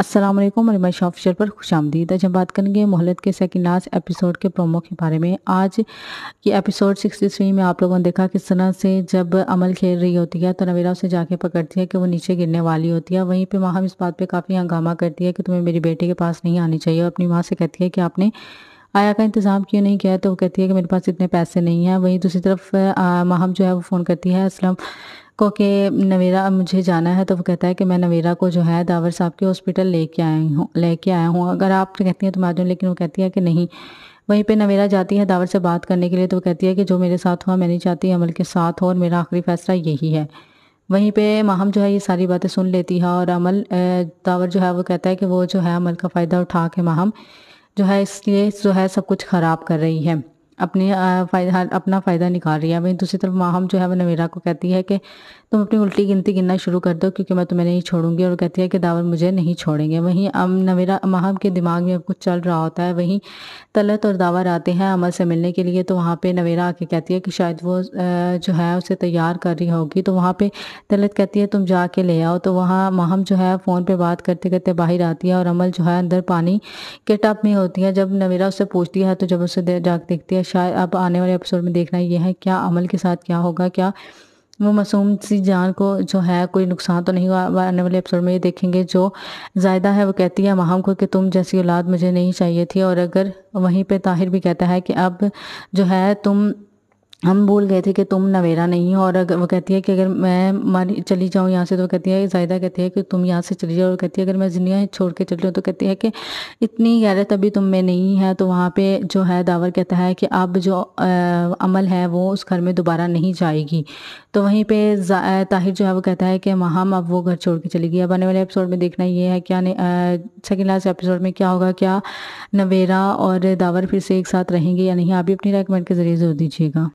असलम रिमा शाह पर खुश आमदीद आज हम बात करेंगे मोहलत के सेकंड लास्ट एपिसोड के प्रोमो के बारे में आज की एपिसोड 63 थ्री में आप लोगों ने देखा किस तरह से जब अमल खेल रही होती है तो नवेरा उसे जाके पकड़ती है कि वो नीचे गिरने वाली होती है वहीं पे माहम इस बात पे काफ़ी हंगामा करती है कि तुम्हें मेरी बेटी के पास नहीं आनी चाहिए और अपनी माँ से कहती है कि आपने आया का इंतज़ाम क्यों नहीं किया तो वो कहती है कि मेरे पास इतने पैसे नहीं हैं वहीं दूसरी तरफ माहम जो है वो फ़ोन करती है असलम को कि नवेरा मुझे जाना है तो वो कहता है कि मैं नवेरा को जो है दावर साहब के हॉस्पिटल लेके आई हूँ लेके आया हूँ अगर आप कहती हैं तो जाऊँ लेकिन वो कहती है कि नहीं वहीं पे नवेरा जाती है दावर से बात करने के लिए तो वो कहती है कि जो मेरे साथ हुआ मैं नहीं चाहती अमल के साथ हो और मेरा आखिरी फैसला यही है वहीं पे माहम जो है ये सारी बातें सुन लेती है और अमल दावर जो है वो कहता है कि वो जो है अमल का फ़ायदा उठा के माहम जो है इसलिए जो है सब कुछ ख़राब कर रही है अपनी फ़ायदा अपना फ़ायदा निकाल रही है वहीं दूसरी तरफ माहम जो है वो नवेरा को कहती है कि तुम अपनी उल्टी गिनती गिनना शुरू कर दो क्योंकि मैं तुम्हें नहीं छोड़ूंगी और कहती है कि दावर मुझे नहीं छोड़ेंगे वहीं अम नवेरा माहम के दिमाग में अब कुछ चल रहा होता है वहीं तलत और दावर आते हैं अमर से मिलने के लिए तो वहाँ पर नवेरा आके कहती है कि शायद वो जो है उसे तैयार कर रही होगी तो वहाँ पर तलत कहती है तुम जाके ले आओ तो वहाँ माहम जो है फ़ोन पर बात करते करते बाहर आती है और अमल जो है अंदर पानी के टप में होती है जब नवेरा उससे पूछती है तो जब उसे जाग देखती है शायद अब आने वाले एपिसोड में देखना ये है क्या अमल के साथ क्या होगा क्या वो मासूम सी जान को जो है कोई नुकसान तो नहीं हुआ आने वाले एपिसोड में ये देखेंगे जो जायदा है वो कहती है माहम को कि तुम जैसी औलाद मुझे नहीं चाहिए थी और अगर वहीं पे ताहिर भी कहता है कि अब जो है तुम हम भूल गए थे कि तुम नवेरा नहीं हो और अगर वो कहती है कि अगर मैं मर चली जाऊँ यहाँ से तो कहती है जायदा कहती है कि तुम यहाँ से चली जाओ और कहती है अगर मैं जिनिया छोड़ के चल जाऊँ तो कहती है कि इतनी गैरत अभी तुम में नहीं है तो वहाँ पे जो है दावर कहता है कि अब जो आ, अमल है वो उस घर में दोबारा नहीं जाएगी तो वहीं पर ताहिर जो है वो कहता है कि हम अब वो घर छोड़ के चली गई अब आने वाले एपिसोड में देखना ये है क्या सेकेंड लास्ट एपिसोड में क्या होगा क्या नवेरा और दावर फिर से एक साथ रहेंगे या नहीं आप भी अपनी रेकमेंट के ज़रिए जोर दीजिएगा